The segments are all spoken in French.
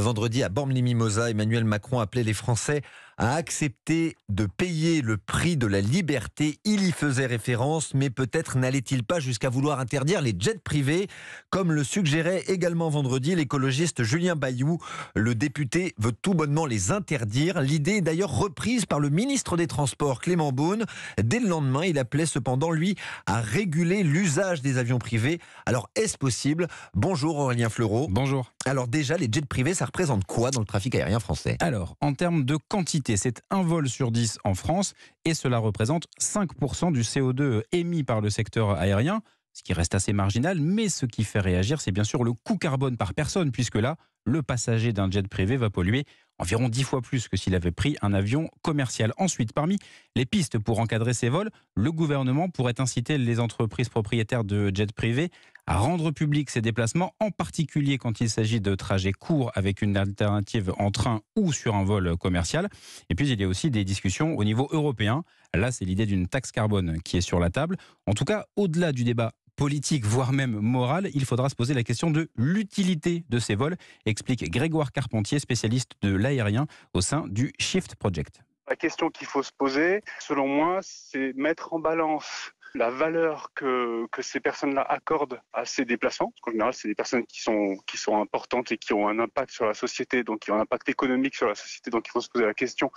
Vendredi à Bormes-les-Mimosas, Emmanuel Macron appelait les Français a accepté de payer le prix de la liberté. Il y faisait référence, mais peut-être n'allait-il pas jusqu'à vouloir interdire les jets privés, comme le suggérait également vendredi l'écologiste Julien Bayou. Le député veut tout bonnement les interdire. L'idée est d'ailleurs reprise par le ministre des Transports, Clément Beaune. Dès le lendemain, il appelait cependant, lui, à réguler l'usage des avions privés. Alors, est-ce possible Bonjour Aurélien Fleureau. Bonjour. Alors déjà, les jets privés, ça représente quoi dans le trafic aérien français Alors, en termes de quantité, c'est un vol sur dix en France et cela représente 5% du CO2 émis par le secteur aérien, ce qui reste assez marginal, mais ce qui fait réagir, c'est bien sûr le coût carbone par personne, puisque là, le passager d'un jet privé va polluer environ dix fois plus que s'il avait pris un avion commercial. Ensuite, parmi les pistes pour encadrer ces vols, le gouvernement pourrait inciter les entreprises propriétaires de jets privés à rendre public ces déplacements, en particulier quand il s'agit de trajets courts avec une alternative en train ou sur un vol commercial. Et puis il y a aussi des discussions au niveau européen. Là, c'est l'idée d'une taxe carbone qui est sur la table. En tout cas, au-delà du débat politique, voire même moral, il faudra se poser la question de l'utilité de ces vols, explique Grégoire Carpentier, spécialiste de l'aérien au sein du Shift Project. La question qu'il faut se poser, selon moi, c'est mettre en balance la valeur que, ces personnes-là accordent à ces déplacements, En général, c'est des personnes qui sont, importantes et qui ont un impact sur la société, donc qui ont un impact économique sur la société, donc il faut se poser la question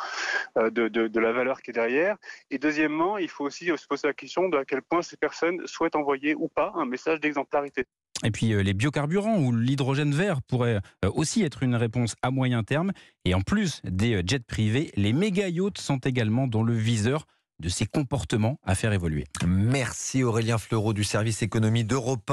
euh, de, de la valeur qui est derrière. Et deuxièmement, il faut aussi se poser la question de à quel point ces personnes souhaitent envoyer ou pas un message d'exemplarité. Et puis euh, les biocarburants ou l'hydrogène vert pourraient euh, aussi être une réponse à moyen terme. Et en plus des jets privés, les méga yachts sont également dans le viseur de ses comportements à faire évoluer. Merci Aurélien Fleureau du service économie d'Europe